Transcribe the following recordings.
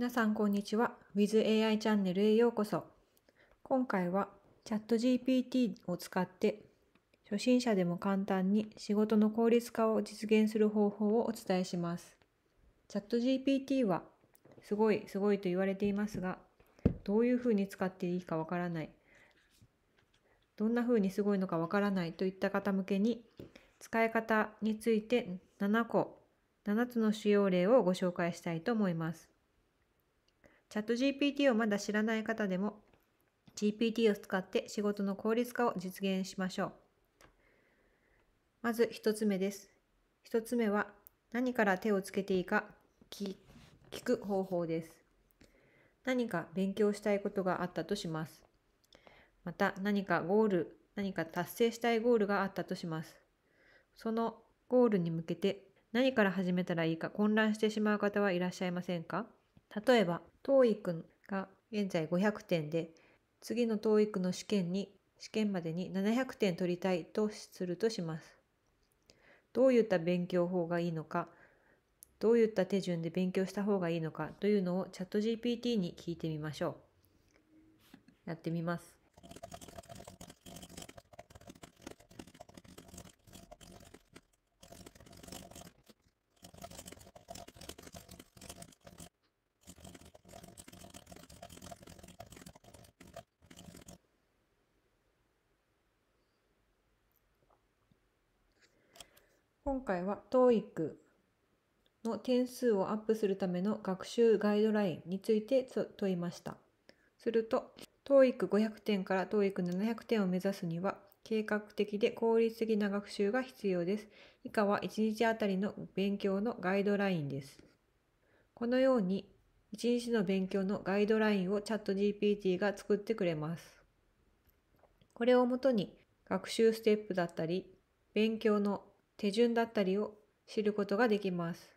皆さんこんにちは。WithAI チャンネルへようこそ。今回は ChatGPT を使って初心者でも簡単に仕事の効率化を実現する方法をお伝えします。ChatGPT はすごいすごいと言われていますが、どういうふうに使っていいかわからない。どんなふうにすごいのかわからないといった方向けに使い方について7個7つの使用例をご紹介したいと思います。チャット GPT をまだ知らない方でも GPT を使って仕事の効率化を実現しましょう。まず1つ目です。1つ目は何から手をつけていいか聞く方法です。何か勉強したいことがあったとします。また何かゴール、何か達成したいゴールがあったとします。そのゴールに向けて何から始めたらいいか混乱してしまう方はいらっしゃいませんか例えば TOEIC が現在500点で次の TOEIC の試験に試験までに700点取りたいとするとします。どういった勉強法がいいのかどういった手順で勉強した方がいいのかというのをチャット GPT に聞いてみましょう。やってみます。今回は TOEIC の点数をアップするための学習ガイドラインについて問いました。すると、TOEIC500 点から TOEIC700 点を目指すには、計画的で効率的な学習が必要です。以下は1日あたりの勉強のガイドラインです。このように、1日の勉強のガイドラインを ChatGPT が作ってくれます。これをもとに、学習ステップだったり、勉強の手順だったりを知ることができます。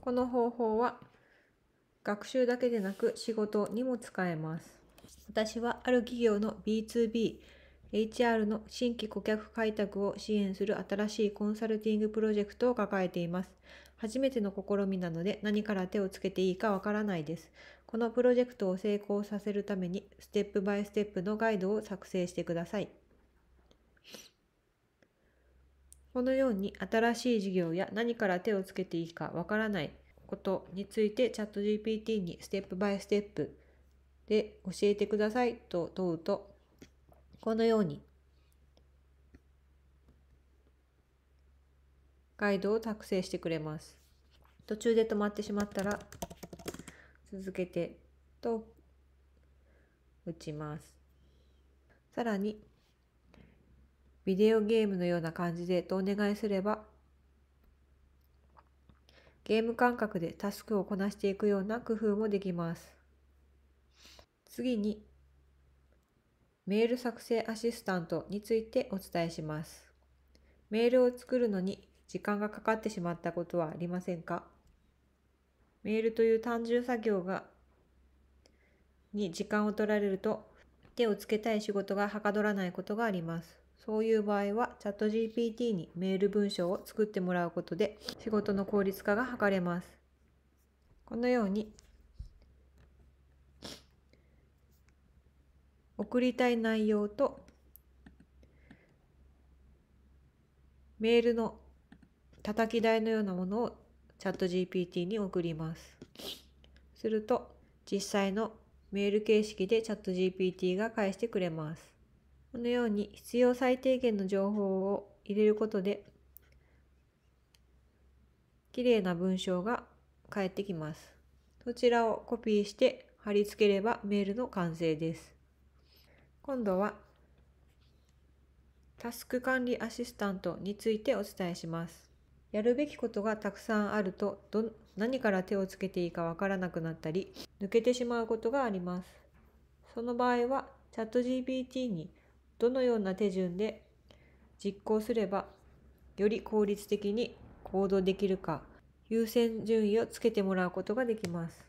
この方法は学習だけでなく仕事にも使えます。私はある企業の B2B、HR の新規顧客開拓を支援する新しいコンサルティングプロジェクトを抱えています。初めての試みなので何から手をつけていいかわからないです。このプロジェクトを成功させるためにステップバイステップのガイドを作成してください。このように新しい事業や何から手をつけていいかわからないことについてチャット GPT にステップバイステップで教えてくださいと問うとこのようにガイドを作成してくれます。途中で止まってしまったら続けてと打ちます。さらにビデオゲームのような感じでとお願いすれば、ゲーム感覚でタスクをこなしていくような工夫もできます。次に、メール作成アシスタントについてお伝えします。メールを作るのに時間がかかってしまったことはありませんかメールという単純作業がに時間を取られると手をつけたい仕事がはかどらないことがあります。そういう場合はチャット GPT にメール文章を作ってもらうことで仕事の効率化が図れます。このように送りたい内容とメールの叩き台のようなものをチャット GPT に送ります。すると実際のメール形式でチャット GPT が返してくれます。このように必要最低限の情報を入れることで綺麗な文章が返ってきます。そちらをコピーして貼り付ければメールの完成です。今度はタスク管理アシスタントについてお伝えします。やるべきことがたくさんあるとど何から手をつけていいかわからなくなったり抜けてしまうことがあります。その場合はチャット GPT にどのような手順で実行すればより効率的に行動できるか優先順位をつけてもらうことができます。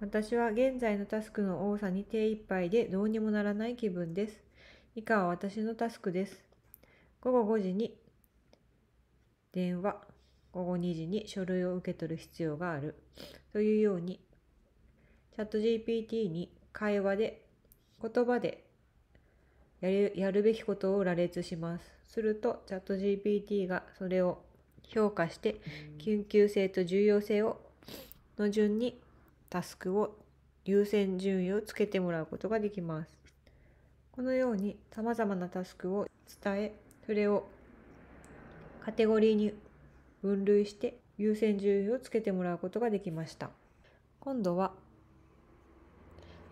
私は現在のタスクの多さに手一杯でどうにもならない気分です。以下は私のタスクです。午後5時に電話。午後2時に書類を受け取る必要があるというようにチャット GPT に会話で言葉でやるやるべきことを羅列しますするとチャット GPT がそれを評価して緊急性と重要性をの順にタスクを優先順位をつけてもらうことができますこのようにさまざまなタスクを伝えそれをカテゴリーに分類して優先順位をつけてもらうことができました。今度は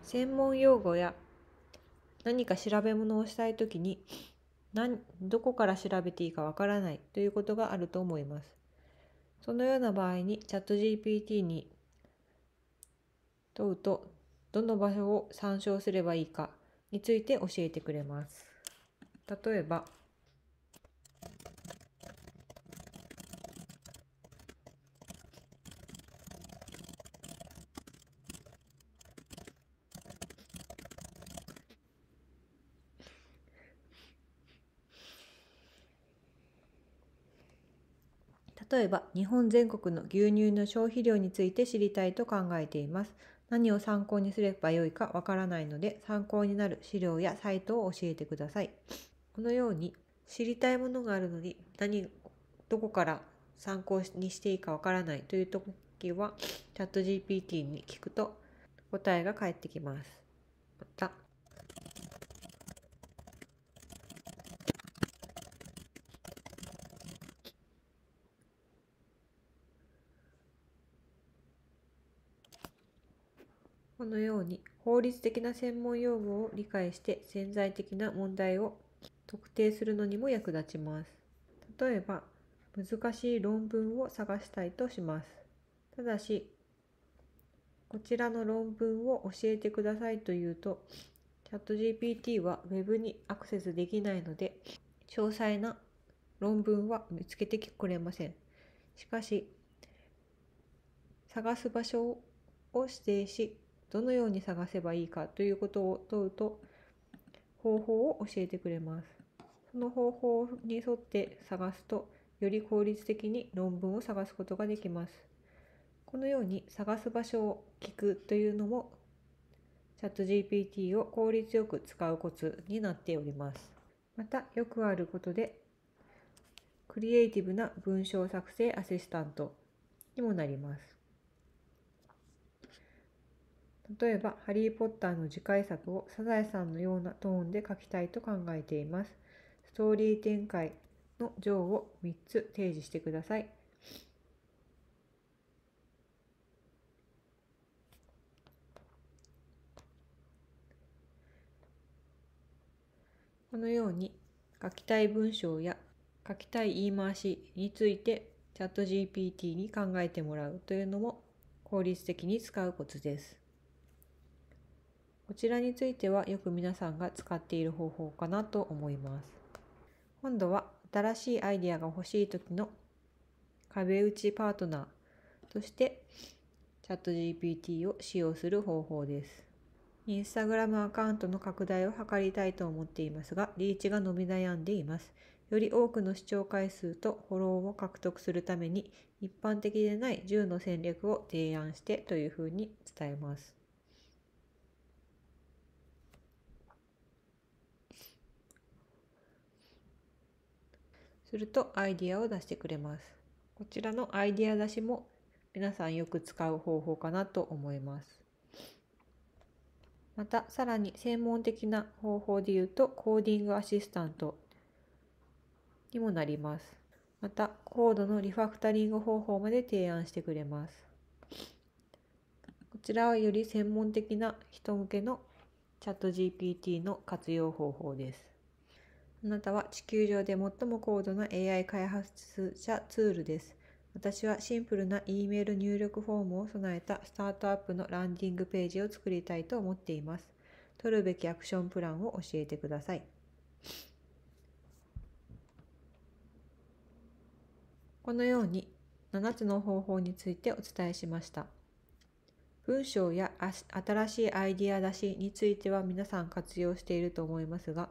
専門用語や何か調べ物をしたい時に何どこから調べていいかわからないということがあると思います。そのような場合にチャット GPT に問うとどの場所を参照すればいいかについて教えてくれます。例えば例えば日本全国の牛乳の消費量について知りたいと考えています。何を参考にすればよいかわからないので参考になる資料やサイトを教えてください。このように知りたいものがあるのに何どこから参考にしていいかわからないという時はチャット GPT に聞くと答えが返ってきます。またこのように法律的な専門用語を理解して潜在的な問題を特定するのにも役立ちます。例えば、難しい論文を探したいとします。ただし、こちらの論文を教えてくださいと言うと、チャット GPT は Web にアクセスできないので、詳細な論文は見つけてくれません。しかし、探す場所を指定し、どのように探せばいいかということを問うと方法を教えてくれます。その方法に沿って探すとより効率的に論文を探すことができます。このように探す場所を聞くというのもチャット GPT を効率よく使うコツになっております。またよくあることでクリエイティブな文章作成アシスタントにもなります。例えば、ハリー・ポッターの次回作をサザエさんのようなトーンで書きたいと考えています。ストーリー展開の情を3つ提示してください。このように書きたい文章や書きたい言い回しについてチャット GPT に考えてもらうというのも効率的に使うコツです。こちらについてはよく皆さんが使っている方法かなと思います。今度は新しいアイデアが欲しい時の壁打ちパートナーとしてチャット GPT を使用する方法です。インスタグラムアカウントの拡大を図りたいと思っていますが、リーチが伸び悩んでいます。より多くの視聴回数とフォローを獲得するために、一般的でない10の戦略を提案してというふうに伝えます。するとアイディアを出してくれます。こちらのアイディア出しも皆さんよく使う方法かなと思います。またさらに専門的な方法で言うとコーディングアシスタントにもなります。またコードのリファクタリング方法まで提案してくれます。こちらはより専門的な人向けのチャット GPT の活用方法です。あなたは地球上で最も高度な AI 開発者ツールです。私はシンプルな E メール入力フォームを備えたスタートアップのランディングページを作りたいと思っています。取るべきアクションプランを教えてください。このように7つの方法についてお伝えしました。文章や新しいアイディア出しについては皆さん活用していると思いますが、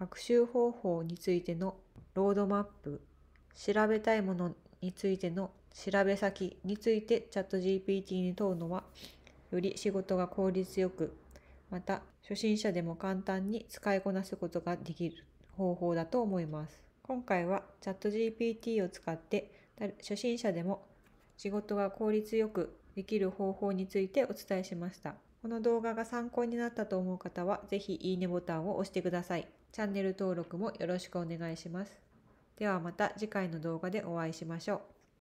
学習方法についてのロードマップ、調べたいものについての調べ先についてチャット GPT に問うのは、より仕事が効率よく、また初心者でも簡単に使いこなすことができる方法だと思います。今回はチャット GPT を使って初心者でも仕事が効率よくできる方法についてお伝えしました。この動画が参考になったと思う方は、是非いいねボタンを押してください。チャンネル登録もよろしくお願いします。ではまた次回の動画でお会いしましょう。